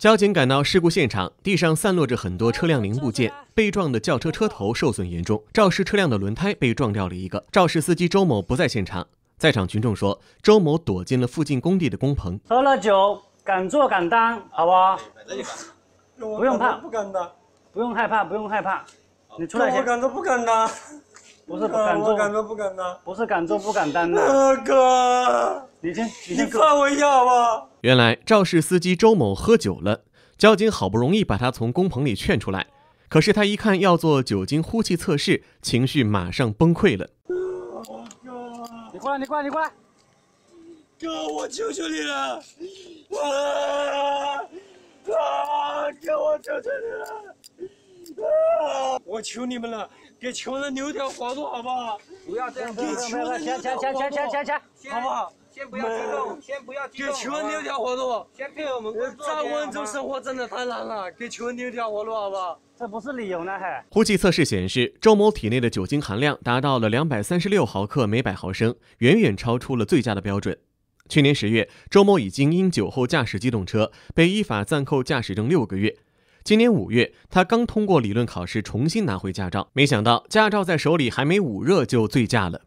交警赶到事故现场，地上散落着很多车辆零部件。被撞的轿车车头受损严重，肇事车辆的轮胎被撞掉了一个。肇事司机周某不在现场，在场群众说，周某躲进了附近工地的工棚，喝了酒，敢做敢当，好不？好？不用怕，不敢当，不用害怕，不用害怕，你出来先。我敢做不敢当。不是敢做敢不敢当，不是敢做不敢当的。哥，你先，你先看我一下好原来肇事司机周某喝酒了，交警好不容易把他从工棚里劝出来，可是他一看要做酒精呼气测试，情绪马上崩溃了。哥，你过来，你过来，你过来。哥，我求求你了。哥，哥，我求求你了。啊！我求你们了，给穷人留条活路好不好？不要这样，行行行行行行行，好不好？先不要激动，先不要激动，给穷人留条活路。先配合我们。在温州生活真的太难了，给穷人留条活路好不好？这不是理由呢还。呼气测试显示，周某体内的酒精含量达到了两百三十六毫克每百毫升，远远超出了醉驾的标准。去年十月，周某已经因酒后驾驶机动车被依法暂扣驾驶证六个月。今年五月，他刚通过理论考试，重新拿回驾照，没想到驾照在手里还没捂热，就醉驾了。